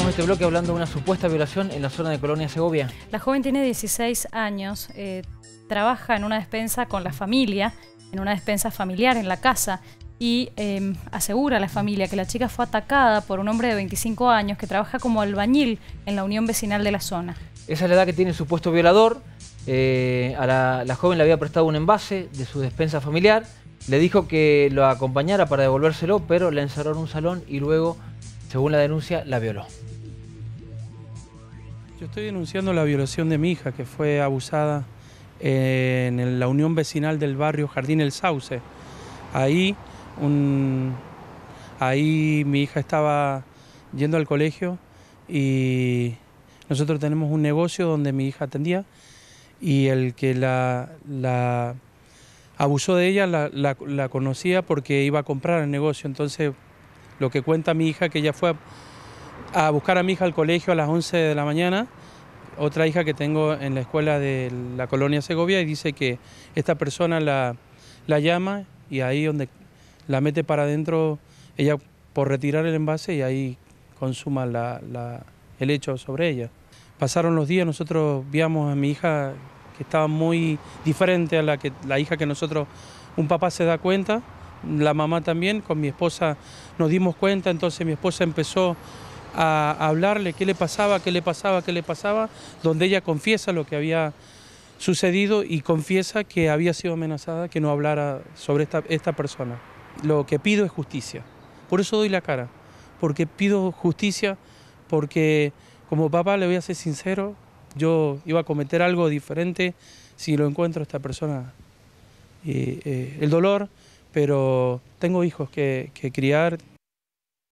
en este bloque hablando de una supuesta violación en la zona de Colonia Segovia. La joven tiene 16 años, eh, trabaja en una despensa con la familia, en una despensa familiar en la casa, y em, asegura a la familia que la chica fue atacada por un hombre de 25 años que trabaja como albañil en la unión vecinal de la zona. Esa es la edad que tiene el supuesto violador. Eh, a la, joven le había prestado un envase de su despensa familiar, le dijo que lo acompañara para devolvérselo, pero la encerró en un salón y luego según la denuncia, la violó. Yo estoy denunciando la violación de mi hija, que fue abusada eh, en la unión vecinal del barrio Jardín El Sauce. Ahí, ahí mi hija estaba yendo al colegio y nosotros tenemos un negocio donde mi hija atendía y el que la, la abusó de ella la, la conocía porque iba a comprar el negocio, entonces lo que cuenta mi hija, que ella fue a, buscar a mi hija al colegio a las 11 de la mañana, otra hija que tengo en la escuela de la colonia Segovia y dice que esta persona la, llama y ahí donde la mete para adentro, ella por retirar el envase y ahí consuma el hecho sobre ella. Pasaron los días, nosotros vimos a mi hija que estaba muy diferente a la, que, la hija que nosotros, un papá se da cuenta la mamá también, con mi esposa nos dimos cuenta, entonces mi esposa empezó a hablarle qué le pasaba, qué le pasaba, qué le pasaba, donde ella confiesa lo que había sucedido y confiesa que había sido amenazada que no hablara sobre esta, persona. Lo que pido es justicia, por eso doy la cara, porque pido justicia, porque como papá le voy a ser sincero, yo iba a cometer algo diferente si lo encuentro a esta persona. Eh, el dolor pero tengo hijos que, criar,